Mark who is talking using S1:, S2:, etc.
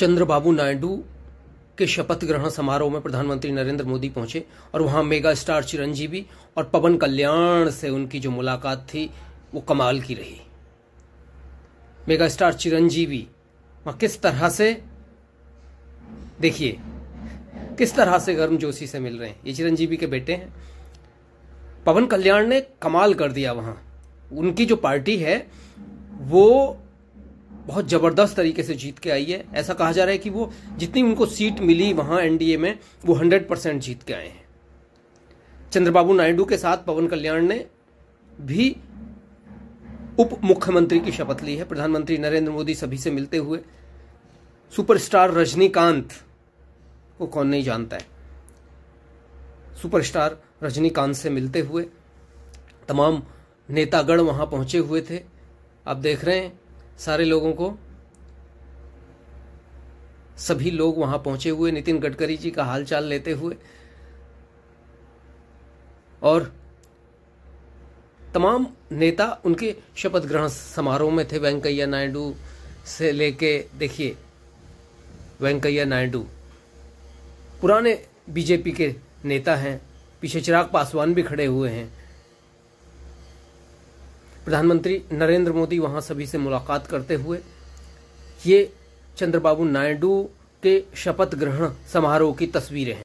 S1: चंद्रबाबू नायडू के शपथ ग्रहण समारोह में प्रधानमंत्री नरेंद्र मोदी पहुंचे और वहां मेगा स्टार चिरंजीवी और पवन कल्याण से उनकी जो मुलाकात थी वो कमाल की रही मेगा स्टार चिरंजीवी वहां किस तरह से देखिए किस तरह से गर्म जोशी से मिल रहे हैं ये चिरंजीवी के बेटे हैं पवन कल्याण ने कमाल कर दिया वहां उनकी जो पार्टी है वो बहुत ज़बरदस्त तरीके से जीत के आई है ऐसा कहा जा रहा है कि वो जितनी उनको सीट मिली वहां एनडीए में वो हंड्रेड परसेंट जीत के आए हैं चंद्रबाबू नायडू के साथ पवन कल्याण ने भी उप मुख्यमंत्री की शपथ ली है प्रधानमंत्री नरेंद्र मोदी सभी से मिलते हुए सुपरस्टार रजनीकांत को कौन नहीं जानता है सुपरस्टार रजनीकांत से मिलते हुए तमाम नेतागण वहां पहुंचे हुए थे आप देख रहे हैं सारे लोगों को सभी लोग वहां पहुंचे हुए नितिन गडकरी जी का हालचाल लेते हुए और तमाम नेता उनके शपथ ग्रहण समारोह में थे वेंकैया नायडू से लेके देखिए वेंकैया नायडू पुराने बीजेपी के नेता हैं पीछे चिराग पासवान भी खड़े हुए हैं प्रधानमंत्री नरेंद्र मोदी वहां सभी से मुलाकात करते हुए ये चंद्रबाबू नायडू के शपथ ग्रहण समारोह की तस्वीरें हैं